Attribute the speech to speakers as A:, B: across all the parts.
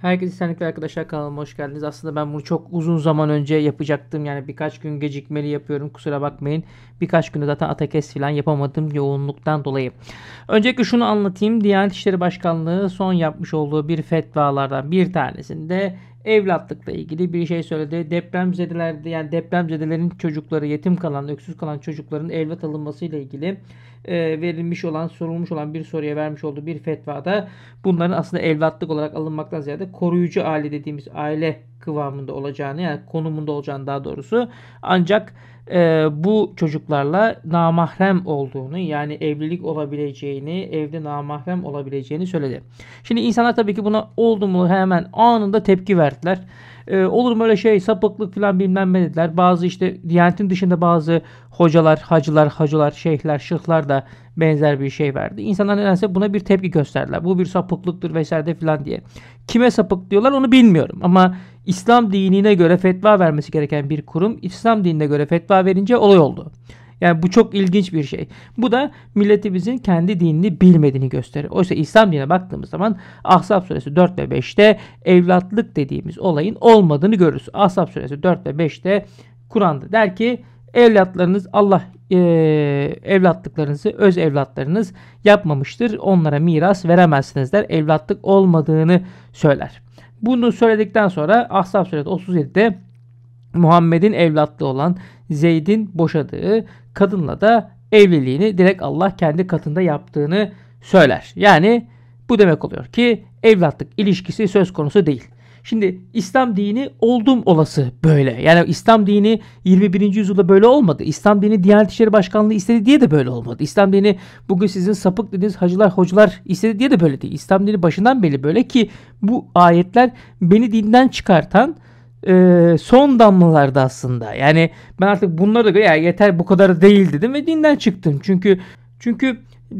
A: Herkese selamlar arkadaşlar kanalıma hoş geldiniz. Aslında ben bunu çok uzun zaman önce yapacaktım. Yani birkaç gün gecikmeli yapıyorum. Kusura bakmayın. Birkaç günde zaten atakes falan yapamadım yoğunluktan dolayı. Öncelikle şunu anlatayım. Diyanet İşleri Başkanlığı son yapmış olduğu bir fetvalardan bir tanesinde evlatlıkla ilgili bir şey söyledi. Depremzedelerde yani depremzedelerin çocukları yetim kalan, öksüz kalan çocukların evlat alınmasıyla ilgili e, verilmiş olan, sorulmuş olan bir soruya vermiş olduğu bir fetvada bunların aslında evlatlık olarak alınmaktan ziyade koruyucu aile dediğimiz aile kıvamında olacağını yani konumunda olacağını daha doğrusu ancak e, bu çocuklarla namahrem olduğunu yani evlilik olabileceğini evde namahrem olabileceğini söyledi. Şimdi insanlar tabii ki buna oldu mu hemen anında tepki verdiler. E, olur mu öyle şey sapıklık falan bilmem ne dediler. Bazı işte Diyanet'in dışında bazı hocalar, hacılar, hacılar, şeyhler, şıhlar da benzer bir şey verdi. İnsanlar nedense buna bir tepki gösterdiler. Bu bir sapıklıktır vesaire filan diye. Kime sapık diyorlar onu bilmiyorum ama İslam dinine göre fetva vermesi gereken bir kurum İslam dinine göre fetva verince olay oldu. Yani bu çok ilginç bir şey. Bu da milletimizin kendi dinini bilmediğini gösterir. Oysa İslam dinine baktığımız zaman Ahzab suresi 4 ve 5'te evlatlık dediğimiz olayın olmadığını görürüz. Ahzab suresi 4 ve 5'te Kur'an'da der ki evlatlarınız Allah e, evlatlıklarınızı öz evlatlarınız yapmamıştır. Onlara miras veremezsiniz der. Evlatlık olmadığını söyler. Bunu söyledikten sonra Ahzab suresi 37'de Muhammed'in evlatlı olan Zeyd'in boşadığı kadınla da evliliğini direkt Allah kendi katında yaptığını söyler. Yani bu demek oluyor ki evlatlık ilişkisi söz konusu değil. Şimdi İslam dini oldum olası böyle. Yani İslam dini 21. yüzyılda böyle olmadı. İslam dini Diyanet İşleri Başkanlığı istedi diye de böyle olmadı. İslam dini bugün sizin sapık dediğiniz hacılar hocalar istedi diye de böyle değil. İslam dini başından beri böyle ki bu ayetler beni dinden çıkartan e, son damlalarda aslında. Yani ben artık bunları da ya yeter bu kadar değil dedim ve dinden çıktım. Çünkü çünkü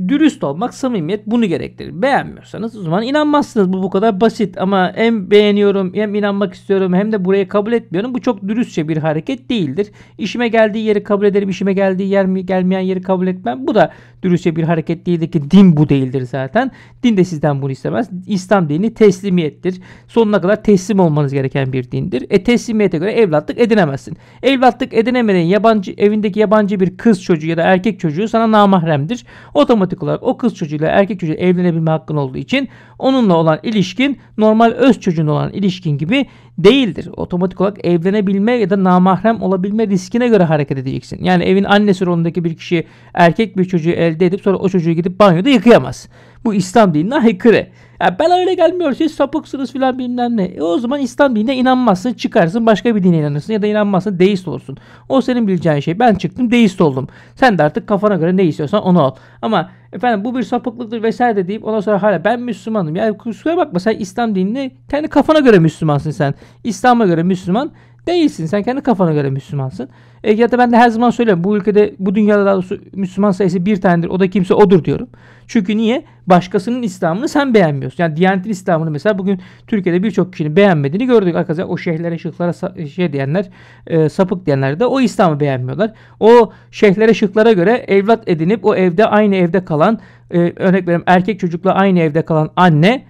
A: dürüst olmak, samimiyet bunu gerektirir. Beğenmiyorsanız o zaman inanmazsınız. Bu bu kadar basit ama hem beğeniyorum hem inanmak istiyorum hem de burayı kabul etmiyorum. Bu çok dürüstçe bir hareket değildir. İşime geldiği yeri kabul ederim, işime geldiği yer mi gelmeyen yeri kabul etmem. Bu da dürüstçe bir hareket değildir ki din bu değildir zaten. Din de sizden bunu istemez. İslam dini teslimiyettir. Sonuna kadar teslim olmanız gereken bir dindir. E teslimiyete göre evlatlık edinemezsin. Evlatlık edinemeden yabancı evindeki yabancı bir kız çocuğu ya da erkek çocuğu sana namahremdir. O da otomatik olarak o kız çocuğuyla erkek çocuğu evlenebilme hakkın olduğu için onunla olan ilişkin normal öz çocuğun olan ilişkin gibi değildir. Otomatik olarak evlenebilme ya da namahrem olabilme riskine göre hareket edeceksin. Yani evin annesi rolündeki bir kişi erkek bir çocuğu elde edip sonra o çocuğu gidip banyoda yıkayamaz bu İslam dinine aykırı. Ya ben öyle gelmiyor siz sapıksınız filan bilmem ne. E o zaman İslam dinine inanmazsın çıkarsın başka bir dine inanırsın ya da inanmazsın deist olursun. O senin bileceğin şey. Ben çıktım deist oldum. Sen de artık kafana göre ne istiyorsan onu al. Ama efendim bu bir sapıklıktır vesaire de deyip ondan sonra hala ben Müslümanım. Yani kusura bakma sen İslam dinine kendi kafana göre Müslümansın sen. İslam'a göre Müslüman Değilsin. Sen kendi kafana göre Müslümansın. E, ya da ben de her zaman söylüyorum. Bu ülkede, bu dünyada daha doğrusu Müslüman sayısı bir tanedir. O da kimse odur diyorum. Çünkü niye? Başkasının İslam'ını sen beğenmiyorsun. Yani Diyanet'in İslam'ını mesela bugün Türkiye'de birçok kişinin beğenmediğini gördük. Arkadaşlar o şeyhlere, şıklara şey diyenler, e, sapık diyenler de o İslam'ı beğenmiyorlar. O şeyhlere, şıklara göre evlat edinip o evde aynı evde kalan, e, örnek veriyorum erkek çocukla aynı evde kalan anne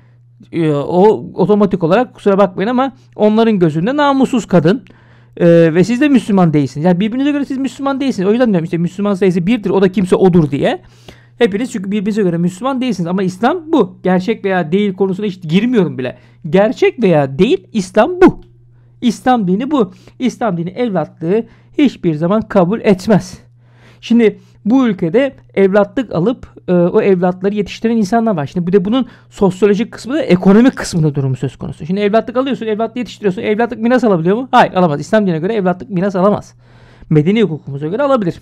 A: ee, o otomatik olarak kusura bakmayın ama onların gözünde namussuz kadın. Ee, ve siz de Müslüman değilsiniz. Yani birbirinize göre siz Müslüman değilsiniz. O yüzden diyorum işte Müslüman sayısı birdir o da kimse odur diye. Hepiniz çünkü birbirinize göre Müslüman değilsiniz ama İslam bu. Gerçek veya değil konusuna hiç girmiyorum bile. Gerçek veya değil İslam bu. İslam dini bu. İslam dini evlatlığı hiçbir zaman kabul etmez. Şimdi bu ülkede evlatlık alıp e, o evlatları yetiştiren insanlar var. Şimdi bu de bunun sosyolojik kısmı da ekonomik kısmında durumu söz konusu. Şimdi evlatlık alıyorsun, evlatlık yetiştiriyorsun. Evlatlık miras alabiliyor mu? Hayır alamaz. İslam dinine göre evlatlık miras alamaz. Medeni hukukumuza göre alabilir.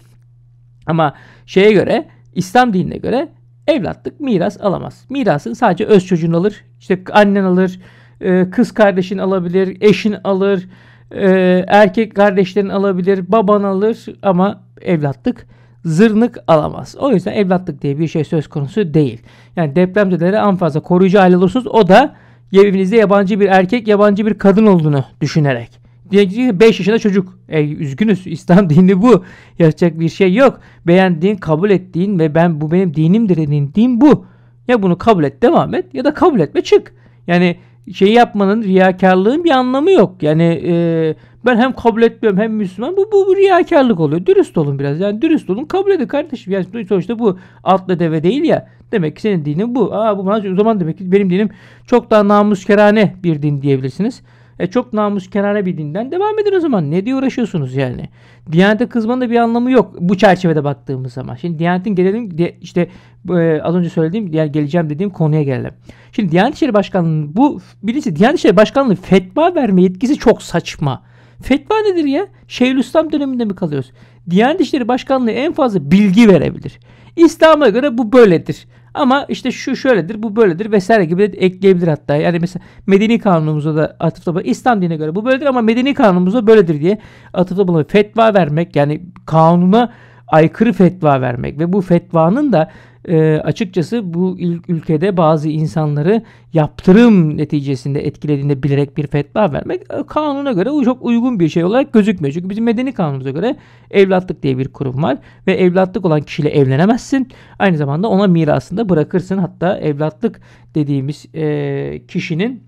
A: Ama şeye göre İslam dinine göre evlatlık miras alamaz. Mirasın sadece öz çocuğun alır. İşte annen alır, e, kız kardeşin alabilir, eşin alır, e, erkek kardeşlerin alabilir, baban alır ama evlatlık zırnık alamaz. O yüzden evlatlık diye bir şey söz konusu değil. Yani depremzedeleri en fazla koruyucu aile olursunuz. O da evinizde yabancı bir erkek, yabancı bir kadın olduğunu düşünerek. Diyelim ki 5 yaşında çocuk. E, üzgünüz İslam dini bu. Yapacak bir şey yok. Beğendiğin, kabul ettiğin ve ben bu benim dinimdir dediğin din bu. Ya bunu kabul et devam et ya da kabul etme çık. Yani şey yapmanın riyakarlığın bir anlamı yok. Yani e, ben hem kabul etmiyorum hem Müslüman. Bu, bu, bu riyakarlık oluyor. Dürüst olun biraz. Yani dürüst olun. Kabul edin kardeşim. Yani sonuçta bu atlı deve değil ya. Demek ki senin dinin bu. Aa bu bana o zaman demek ki benim dinim çok daha namuskerane bir din diyebilirsiniz. E çok namuskerane bir dinden devam edin o zaman. Ne diye uğraşıyorsunuz yani? Diyanete kızmanın da bir anlamı yok bu çerçevede baktığımız zaman. Şimdi Diyanet'in gelelim işte e, az önce söylediğim yani geleceğim dediğim konuya gelelim. Şimdi Diyanet İşleri başkanlığı bu birisi Diyanet İşleri başkanlığı fetva verme yetkisi çok saçma. Fetva nedir ya? Şeyhülislam döneminde mi kalıyoruz? Diyanet İşleri Başkanlığı en fazla bilgi verebilir. İslam'a göre bu böyledir. Ama işte şu şöyledir, bu böyledir vesaire gibi de ekleyebilir hatta. Yani mesela medeni kanunumuzda da atıfta bulunur. İslam dinine göre bu böyledir ama medeni kanunumuzda böyledir diye atıfta bulunur. Fetva vermek yani kanuna aykırı fetva vermek ve bu fetvanın da e, açıkçası bu ülkede bazı insanları yaptırım neticesinde etkilediğinde bilerek bir fetva vermek e, kanuna göre çok uygun bir şey olarak gözükmüyor. Çünkü bizim medeni kanunumuza göre evlatlık diye bir kurum var ve evlatlık olan kişiyle evlenemezsin. Aynı zamanda ona mirasını da bırakırsın. Hatta evlatlık dediğimiz e, kişinin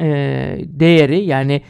A: e, değeri yani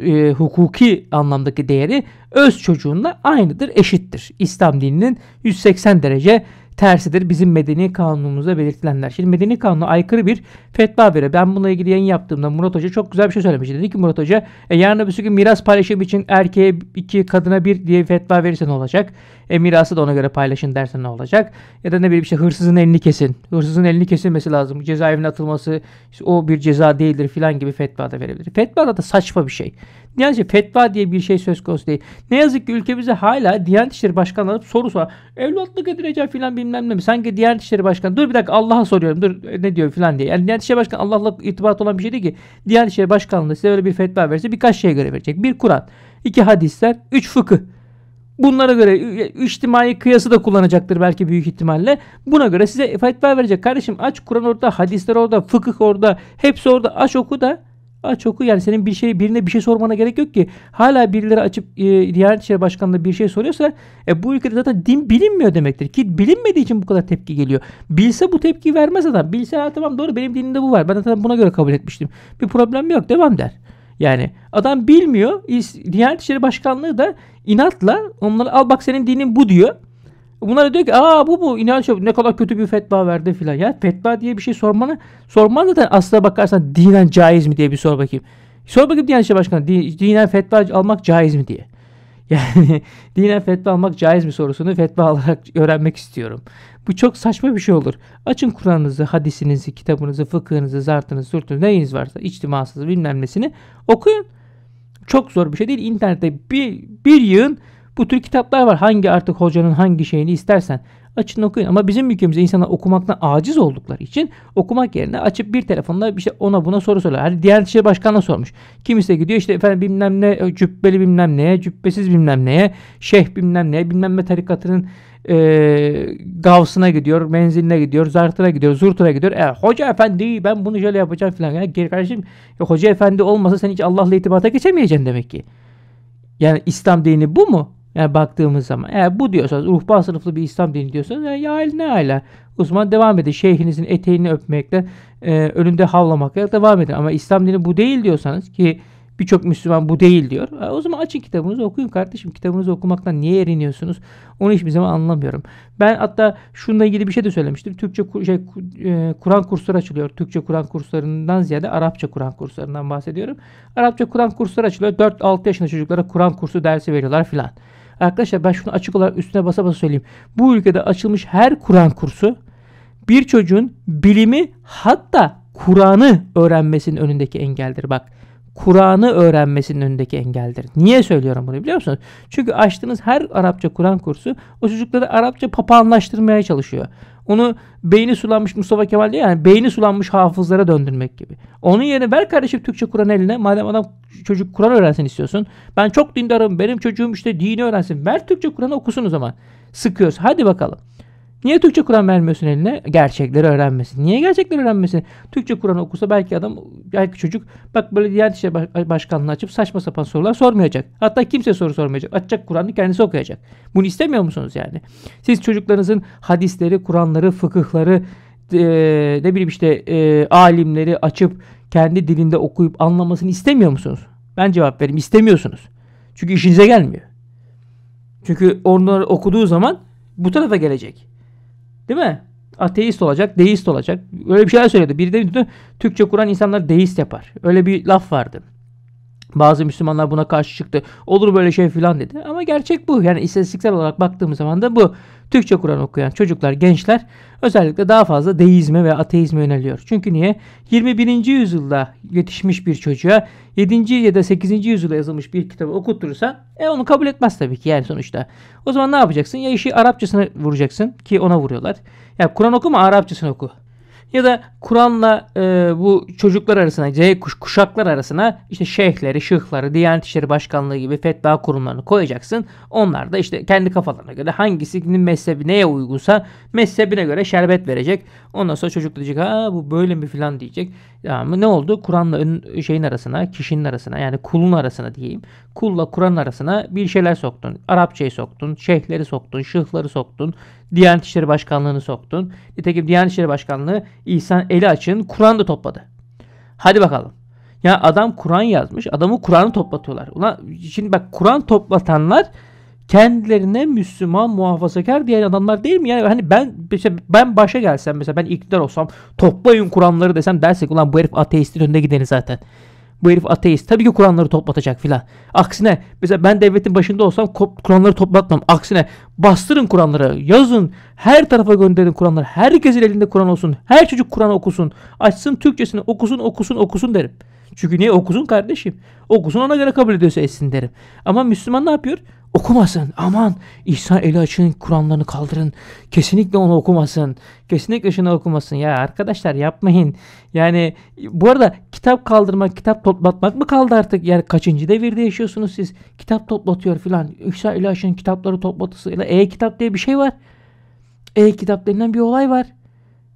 A: e, hukuki anlamdaki değeri öz çocuğunla aynıdır, eşittir. İslam dininin 180 derece tersidir bizim medeni kanunumuzda belirtilenler. Şimdi medeni kanuna aykırı bir fetva veriyor. Ben bununla ilgili yayın yaptığımda Murat Hoca çok güzel bir şey söylemişti. Dedi ki Murat Hoca e, yarın öbür gün miras paylaşımı için erkeğe iki kadına bir diye bir fetva verirse ne olacak? E mirası da ona göre paylaşın dersen ne olacak? Ya da ne bileyim işte hırsızın elini kesin. Hırsızın elini kesilmesi lazım. Cezaevine atılması işte o bir ceza değildir filan gibi fetva da verebilir. Fetva da da saçma bir şey. Yalnızca fetva diye bir şey söz konusu değil. Ne yazık ki ülkemize hala Diyanet İşleri Başkanı alıp soru sorar. Evlatlık edileceğim falan bilmem ne. Sanki Diyanet İşleri Başkanı dur bir dakika Allah'a soruyorum dur e, ne diyor falan diye. Yani Diyanet İşleri Başkanı Allah'la irtibat olan bir şey değil ki. Diyanet İşleri Başkanlığı size öyle bir fetva verse birkaç şeye göre verecek. Bir Kur'an, iki hadisler, üç fıkıh. Bunlara göre e, içtimai kıyası da kullanacaktır belki büyük ihtimalle. Buna göre size fetva verecek. Kardeşim aç Kur'an orada, hadisler orada, fıkıh orada, hepsi orada. Aç oku da Aç oku yani senin bir şey birine bir şey sormana gerek yok ki. Hala birileri açıp e, Diyanet İşleri Başkanı'na bir şey soruyorsa e, bu ülkede zaten din bilinmiyor demektir. Ki bilinmediği için bu kadar tepki geliyor. Bilse bu tepki vermez adam. Bilse ha, tamam doğru benim dinimde bu var. Ben zaten buna göre kabul etmiştim. Bir problem yok devam der. Yani adam bilmiyor. Diyanet İşleri Başkanlığı da inatla onları al bak senin dinin bu diyor. Bunlara diyor ki aa bu bu İnanç ne kadar kötü bir fetva verdi filan. Ya fetva diye bir şey sormanı sorman zaten aslına bakarsan dinen caiz mi diye bir sor bakayım. Sor bakayım Diyanet İşleri Başkanı dinen fetva almak caiz mi diye. Yani dinen fetva almak caiz mi sorusunu fetva alarak öğrenmek istiyorum. Bu çok saçma bir şey olur. Açın Kur'an'ınızı, hadisinizi, kitabınızı, fıkhınızı, zartınızı, sürtünüzü neyiniz varsa, içtimasınızı bilmem nesini okuyun. Çok zor bir şey değil. İnternette bir, bir yığın bu tür kitaplar var. Hangi artık hocanın hangi şeyini istersen açın okuyun. Ama bizim ülkemizde insanlar okumaktan aciz oldukları için okumak yerine açıp bir telefonla bir şey ona buna soru soruyor. Hani diğer şey başkanına sormuş. Kimisi gidiyor işte efendim bilmem ne e, cübbeli bilmem neye, cübbesiz bilmem neye, şeyh bilmem neye, bilmem ne tarikatının e, gavsına gidiyor, menziline gidiyor, zartına gidiyor, zurtuna gidiyor. E, hoca efendi ben bunu şöyle yapacağım falan. Yani geri kardeşim ya, e, hoca efendi olmasa sen hiç Allah'la itibata geçemeyeceksin demek ki. Yani İslam dini bu mu? Yani baktığımız zaman eğer bu diyorsanız ruhban sınıflı bir İslam dini diyorsanız yani ya ne hala uzman devam edin. Şeyhinizin eteğini öpmekle e, önünde havlamakla devam edin. Ama İslam dini bu değil diyorsanız ki birçok Müslüman bu değil diyor. E, o zaman açın kitabınızı okuyun kardeşim. Kitabınızı okumaktan niye eriniyorsunuz? Onu hiçbir zaman anlamıyorum. Ben hatta şununla ilgili bir şey de söylemiştim. Türkçe şey, e, Kur'an kursları açılıyor. Türkçe Kur'an kurslarından ziyade Arapça Kur'an kurslarından bahsediyorum. Arapça Kur'an kursları açılıyor. 4-6 yaşında çocuklara Kur'an kursu dersi veriyorlar filan. Arkadaşlar ben şunu açık olarak üstüne basa basa söyleyeyim. Bu ülkede açılmış her Kur'an kursu bir çocuğun bilimi hatta Kur'an'ı öğrenmesinin önündeki engeldir. Bak Kur'an'ı öğrenmesinin önündeki engeldir. Niye söylüyorum bunu biliyor musunuz? Çünkü açtığınız her Arapça Kur'an kursu o çocukları Arapça papağanlaştırmaya çalışıyor. Onu beyni sulanmış Mustafa Kemal diye yani beyni sulanmış hafızlara döndürmek gibi. Onun yerine ver kardeşim Türkçe Kur'an eline. Madem adam çocuk Kur'an öğrensin istiyorsun. Ben çok dindarım. Benim çocuğum işte dini öğrensin. Ver Türkçe Kur'an okusun o zaman. Sıkıyoruz. Hadi bakalım. Niye Türkçe Kur'an vermiyorsun eline? Gerçekleri öğrenmesin. Niye gerçekleri öğrenmesin? Türkçe Kur'an okusa belki adam, belki çocuk bak böyle diğer işe başkanlığı açıp saçma sapan sorular sormayacak. Hatta kimse soru sormayacak. Açacak Kur'an'ı kendisi okuyacak. Bunu istemiyor musunuz yani? Siz çocuklarınızın hadisleri, Kur'anları, fıkıhları, e, ne bileyim işte e, alimleri açıp kendi dilinde okuyup anlamasını istemiyor musunuz? Ben cevap vereyim. istemiyorsunuz Çünkü işinize gelmiyor. Çünkü onları okuduğu zaman bu tarafa gelecek. Değil mi? Ateist olacak, deist olacak. Öyle bir şeyler söyledi. Biri de Türkçe kuran insanlar deist yapar. Öyle bir laf vardı. Bazı Müslümanlar buna karşı çıktı. Olur böyle şey filan dedi. Ama gerçek bu. Yani istatistiksel olarak baktığımız zaman da bu. Türkçe Kur'an okuyan çocuklar, gençler özellikle daha fazla deizme ve ateizme yöneliyor. Çünkü niye? 21. yüzyılda yetişmiş bir çocuğa 7. ya da 8. yüzyılda yazılmış bir kitabı okutturursa e onu kabul etmez tabii ki yani sonuçta. O zaman ne yapacaksın? Ya işi Arapçasına vuracaksın ki ona vuruyorlar. Ya yani Kur'an okuma Arapçasına oku. Ya da Kur'an'la e, bu çocuklar arasına, C kuş, kuşaklar arasına işte şeyhleri, şıhları, Diyanet İşleri Başkanlığı gibi fetva kurumlarını koyacaksın. Onlar da işte kendi kafalarına göre hangisinin mezhebi neye uygunsa mezhebine göre şerbet verecek. Ondan sonra çocuk diyecek ha bu böyle mi filan diyecek. Yani ne oldu? Kur'an'la şeyin arasına, kişinin arasına yani kulun arasına diyeyim. Kulla Kur'an arasına bir şeyler soktun. Arapçayı soktun, şeyhleri soktun, şıhları soktun. Diyanet İşleri Başkanlığı'nı soktun. Nitekim Diyanet İşleri Başkanlığı İhsan Eli açın Kur'an topladı. Hadi bakalım. Ya adam Kur'an yazmış. Adamı Kur'an'ı toplatıyorlar. Ulan şimdi bak Kur'an toplatanlar kendilerine Müslüman muhafazakar diyen adamlar değil mi? Yani hani ben mesela ben başa gelsem mesela ben iktidar olsam toplayın Kur'anları desem dersek ulan bu herif ateistin önünde gideni zaten bu herif ateist. Tabii ki Kur'anları toplatacak filan. Aksine mesela ben devletin başında olsam Kur'anları toplatmam. Aksine bastırın Kur'anları, yazın, her tarafa gönderin Kur'anları. Herkesin elinde Kur'an olsun. Her çocuk Kur'an okusun. Açsın Türkçesini okusun, okusun, okusun derim. Çünkü niye okusun kardeşim? Okusun ona göre kabul ediyorsa etsin derim. Ama Müslüman ne yapıyor? okumasın. Aman İhsan Eli Açık'ın Kur'an'larını kaldırın. Kesinlikle onu okumasın. Kesinlikle şunu okumasın. Ya arkadaşlar yapmayın. Yani bu arada kitap kaldırmak, kitap toplatmak mı kaldı artık? Yani kaçıncı devirde yaşıyorsunuz siz? Kitap toplatıyor filan. İhsan Eli Açık'ın kitapları toplatısı. E-kitap diye bir şey var. E-kitap denilen bir olay var.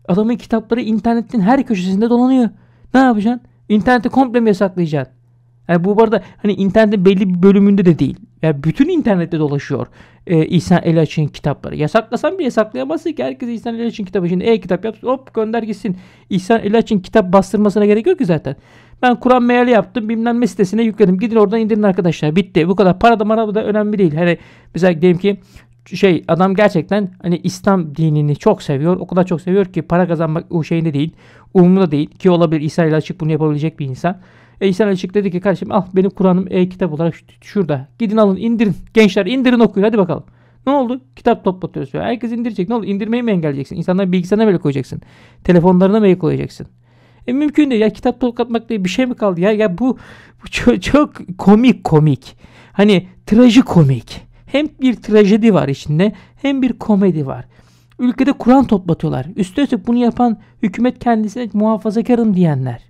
A: Adamın kitapları internetin her köşesinde dolanıyor. Ne yapacaksın? İnterneti komple mi yasaklayacaksın? Yani bu arada hani internetin belli bir bölümünde de değil. Ya bütün internette dolaşıyor e, İhsan Elaç'ın kitapları. Yasaklasan bile yasaklayamazsın ki herkes İhsan Elaç'ın kitabı. Şimdi e-kitap yap hop gönder gitsin. İhsan Elaç'ın kitap bastırmasına gerek yok ki zaten. Ben Kur'an meali yaptım bilmem ne sitesine yükledim. Gidin oradan indirin arkadaşlar. Bitti. Bu kadar para da mara da önemli değil. Hani mesela diyelim ki şey adam gerçekten hani İslam dinini çok seviyor. O kadar çok seviyor ki para kazanmak o şeyinde değil. Umurunda değil ki olabilir İsa eli açık bunu yapabilecek bir insan. Eysel Işık dedi ki kardeşim al benim Kur'an'ım e-kitap olarak şurada. Gidin alın indirin. Gençler indirin okuyun hadi bakalım. Ne oldu? Kitap toplatıyoruz. Herkes indirecek. Ne oldu? İndirmeyi mi engelleyeceksin? İnsanlar bilgisayarına böyle koyacaksın. Telefonlarına mı koyacaksın? E mümkün değil. Ya kitap toplatmak diye bir şey mi kaldı ya? Ya bu, bu çok, çok komik komik. Hani trajikomik. Hem bir trajedi var içinde hem bir komedi var. Ülkede Kur'an toplatıyorlar. Üstelik bunu yapan hükümet kendisine muhafazakarım diyenler.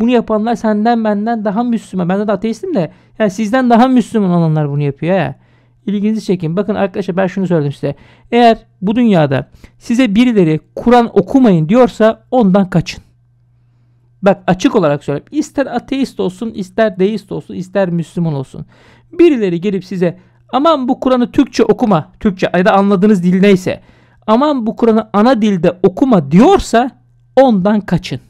A: Bunu yapanlar senden benden daha Müslüman. Ben de ateistim de. Yani sizden daha Müslüman olanlar bunu yapıyor. He. İlginizi çekin. Bakın arkadaşlar ben şunu söyledim size. Eğer bu dünyada size birileri Kur'an okumayın diyorsa ondan kaçın. Bak açık olarak söyleyeyim. İster ateist olsun, ister deist olsun, ister Müslüman olsun. Birileri gelip size aman bu Kur'an'ı Türkçe okuma, Türkçe ya da anladığınız dil neyse. Aman bu Kur'an'ı ana dilde okuma diyorsa ondan kaçın.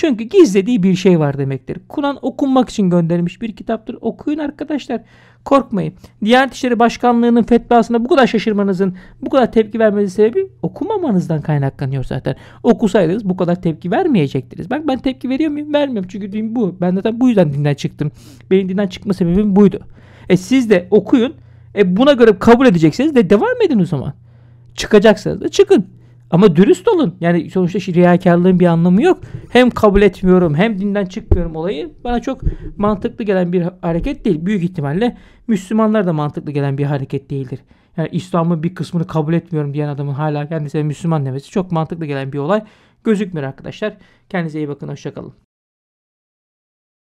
A: Çünkü gizlediği bir şey var demektir. Kur'an okunmak için gönderilmiş bir kitaptır. Okuyun arkadaşlar. Korkmayın. Diyanet İşleri Başkanlığı'nın fetvasına bu kadar şaşırmanızın, bu kadar tepki vermenizin sebebi okumamanızdan kaynaklanıyor zaten. Okusaydınız bu kadar tepki vermeyecektiniz. Bak ben tepki veriyor muyum? Vermiyorum. Çünkü din bu. Ben zaten bu yüzden dinden çıktım. Benim dinden çıkma sebebim buydu. E siz de okuyun. E buna göre kabul edeceksiniz de devam edin o zaman. Çıkacaksınız. da çıkın. Ama dürüst olun. Yani sonuçta riyakarlığın bir anlamı yok. Hem kabul etmiyorum hem dinden çıkmıyorum olayı bana çok mantıklı gelen bir hareket değil. Büyük ihtimalle Müslümanlar da mantıklı gelen bir hareket değildir. Yani İslam'ın bir kısmını kabul etmiyorum diyen adamın hala kendisine Müslüman demesi çok mantıklı gelen bir olay gözükmüyor arkadaşlar. Kendinize iyi bakın. Hoşçakalın.